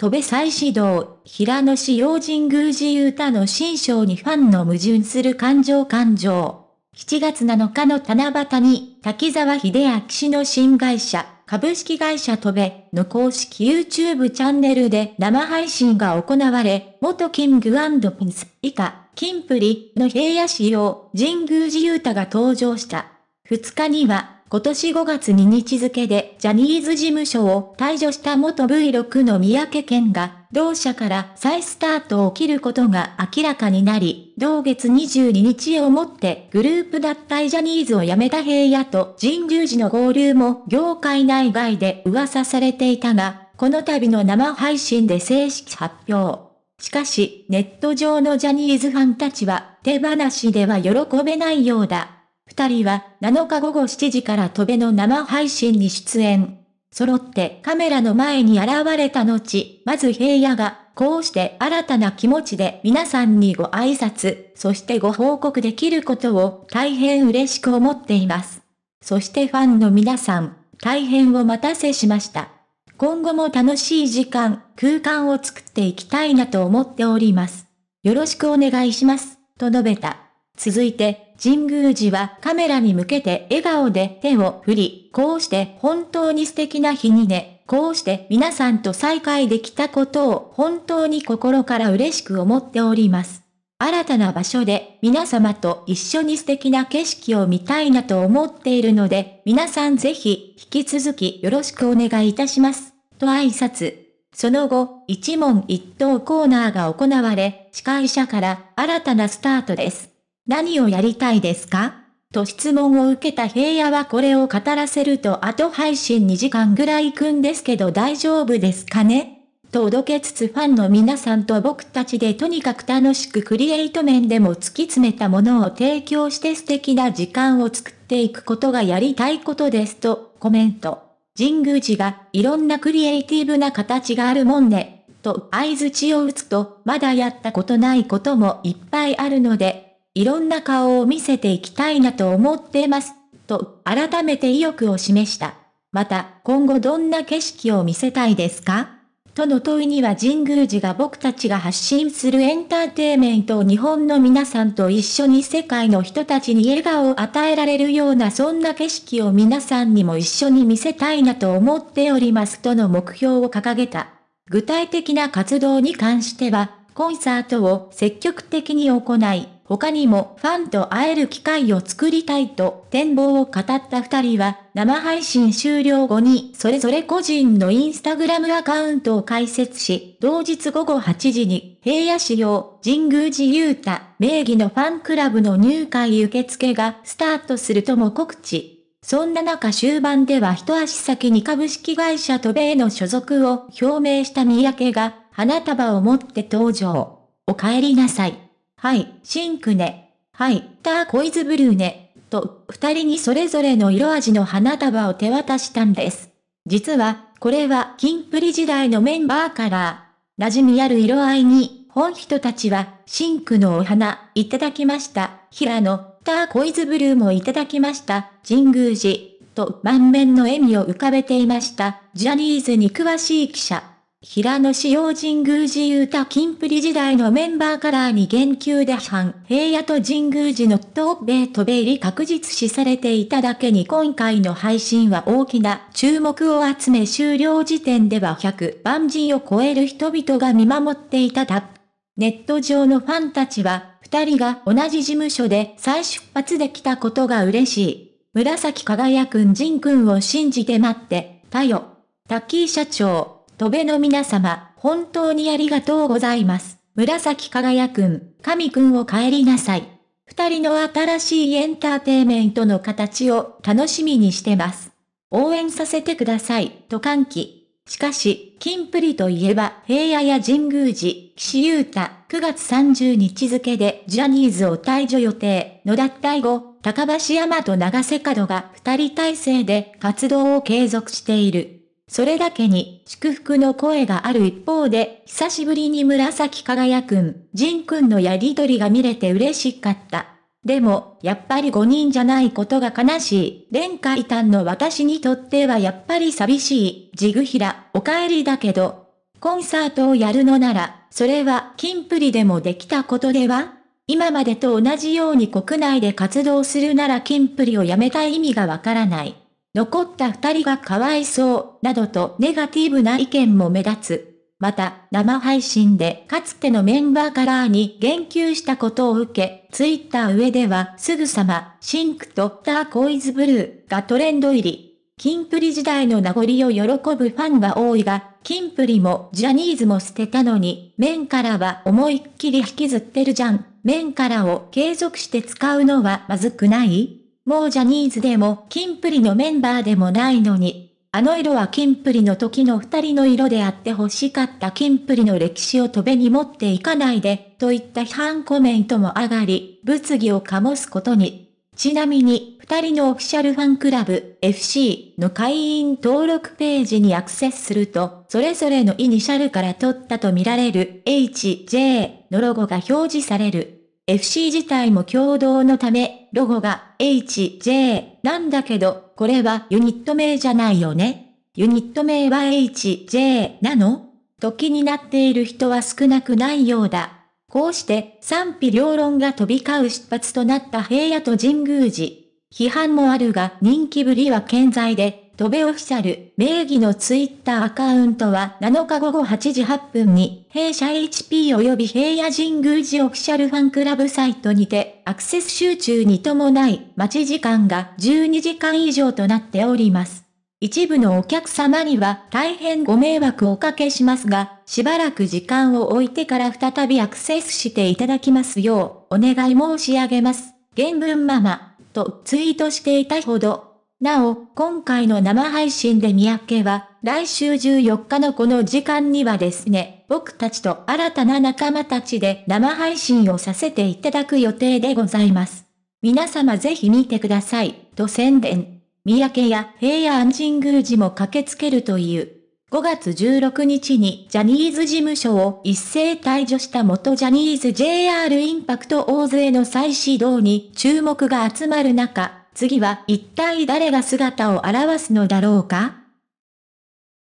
戸部再始動、平野市用神宮寺歌の新章にファンの矛盾する感情感情。7月7日の七夕に、滝沢秀明氏の新会社、株式会社戸部の公式 YouTube チャンネルで生配信が行われ、元キングピンス以下、キンプリの平野市用神宮寺勇太が登場した。2日には、今年5月2日付でジャニーズ事務所を退場した元 V6 の三宅健が、同社から再スタートを切ることが明らかになり、同月22日をもってグループ脱退ジャニーズを辞めた平野と人流時の合流も業界内外で噂されていたが、この度の生配信で正式発表。しかし、ネット上のジャニーズファンたちは、手放しでは喜べないようだ。二人は7日午後7時から戸辺の生配信に出演。揃ってカメラの前に現れた後、まず平野が、こうして新たな気持ちで皆さんにご挨拶、そしてご報告できることを大変嬉しく思っています。そしてファンの皆さん、大変お待たせしました。今後も楽しい時間、空間を作っていきたいなと思っております。よろしくお願いします、と述べた。続いて、神宮寺はカメラに向けて笑顔で手を振り、こうして本当に素敵な日にね、こうして皆さんと再会できたことを本当に心から嬉しく思っております。新たな場所で皆様と一緒に素敵な景色を見たいなと思っているので、皆さんぜひ引き続きよろしくお願いいたします。と挨拶。その後、一問一答コーナーが行われ、司会者から新たなスタートです。何をやりたいですかと質問を受けた平野はこれを語らせると後配信2時間ぐらい行くんですけど大丈夫ですかねとおどけつつファンの皆さんと僕たちでとにかく楽しくクリエイト面でも突き詰めたものを提供して素敵な時間を作っていくことがやりたいことですとコメント。神宮寺がいろんなクリエイティブな形があるもんね、と合図地を打つとまだやったことないこともいっぱいあるのでいろんな顔を見せていきたいなと思ってます、と改めて意欲を示した。また、今後どんな景色を見せたいですかとの問いには神宮寺が僕たちが発信するエンターテイメントを日本の皆さんと一緒に世界の人たちに笑顔を与えられるようなそんな景色を皆さんにも一緒に見せたいなと思っておりますとの目標を掲げた。具体的な活動に関しては、コンサートを積極的に行い、他にもファンと会える機会を作りたいと展望を語った二人は、生配信終了後にそれぞれ個人のインスタグラムアカウントを開設し、同日午後8時に平野市用神宮寺雄太名義のファンクラブの入会受付がスタートするとも告知。そんな中終盤では一足先に株式会社トベへの所属を表明した三宅が、花束を持って登場。お帰りなさい。はい、シンクね。はい、ターコイズブルーね。と、二人にそれぞれの色味の花束を手渡したんです。実は、これはキンプリ時代のメンバーカラー。馴染みある色合いに、本人たちは、シンクのお花、いただきました。平野、ターコイズブルーもいただきました。神宮寺、と満面の笑みを浮かべていました。ジャニーズに詳しい記者。平野紫耀神宮寺ゆうた金プリ時代のメンバーカラーに言及で反平野と神宮寺のトーベイトベイリ確実視されていただけに今回の配信は大きな注目を集め終了時点では100万人を超える人々が見守っていただ。ネット上のファンたちは、二人が同じ事務所で再出発できたことが嬉しい。紫輝くん仁くんを信じて待って、たよ。滝ー社長。戸部の皆様、本当にありがとうございます。紫輝くん、神くんを帰りなさい。二人の新しいエンターテイメントの形を楽しみにしてます。応援させてください、と歓喜。しかし、金プリといえば、平野や神宮寺、岸優太、9月30日付でジャニーズを退場予定、野田退後、高橋山と長瀬角が二人体制で活動を継続している。それだけに祝福の声がある一方で、久しぶりに紫輝くん、ンくんのやりとりが見れて嬉しかった。でも、やっぱり5人じゃないことが悲しい。蓮海丹の私にとってはやっぱり寂しい。ジグヒラ、お帰りだけど。コンサートをやるのなら、それは金プリでもできたことでは今までと同じように国内で活動するなら金プリをやめたい意味がわからない。残った二人がかわいそう、などとネガティブな意見も目立つ。また、生配信でかつてのメンバーカラーに言及したことを受け、ツイッター上ではすぐさま、シンクとターコイズブルーがトレンド入り。キンプリ時代の名残を喜ぶファンは多いが、キンプリもジャニーズも捨てたのに、面からは思いっきり引きずってるじゃん。面からを継続して使うのはまずくないもうジャニーズでも、キンプリのメンバーでもないのに、あの色はキンプリの時の二人の色であって欲しかったキンプリの歴史を飛べに持っていかないで、といった批判コメントも上がり、物議を醸すことに。ちなみに、二人のオフィシャルファンクラブ FC の会員登録ページにアクセスすると、それぞれのイニシャルから取ったとみられる HJ のロゴが表示される。FC 自体も共同のため、ロゴが HJ なんだけど、これはユニット名じゃないよね。ユニット名は HJ なのと気になっている人は少なくないようだ。こうして賛否両論が飛び交う出発となった平野と神宮寺。批判もあるが人気ぶりは健在で、飛ベオフィシャル名義のツイッターアカウントは7日午後8時8分に、弊社 HP 及び平野神宮寺オフィシャルファンクラブサイトにて、アクセス集中に伴い、待ち時間が12時間以上となっております。一部のお客様には大変ご迷惑をおかけしますが、しばらく時間を置いてから再びアクセスしていただきますよう、お願い申し上げます。原文ママ、とツイートしていたほど、なお、今回の生配信で三宅は、来週14日のこの時間にはですね、僕たちと新たな仲間たちで生配信をさせていただく予定でございます。皆様ぜひ見てください、と宣伝。三宅や平野安神宮寺も駆けつけるという。5月16日にジャニーズ事務所を一斉退場した元ジャニーズ JR インパクト大勢の再始動に注目が集まる中、次は一体誰が姿を現すのだろうか